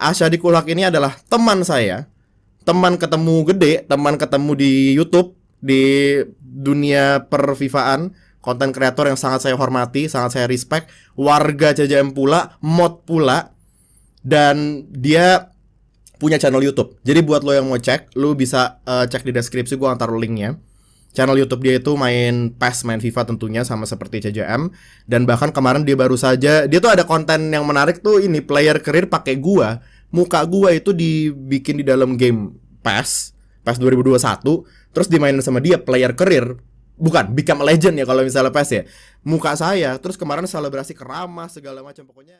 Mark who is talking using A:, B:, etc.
A: Asya di Kulak ini adalah teman saya, teman ketemu gede, teman ketemu di YouTube di dunia pervivaan, konten kreator yang sangat saya hormati, sangat saya respect, warga CJM pula, mod pula, dan dia punya channel YouTube. Jadi buat lo yang mau cek, lo bisa uh, cek di deskripsi, gue antar linknya channel YouTube dia itu main PES, main FIFA tentunya sama seperti CJM dan bahkan kemarin dia baru saja dia tuh ada konten yang menarik tuh ini player career pakai gua. Muka gua itu dibikin di dalam game PES, PES 2021 terus dimainin sama dia player career bukan become a legend ya kalau misalnya PES ya. Muka saya terus kemarin selebrasi keramas segala macam pokoknya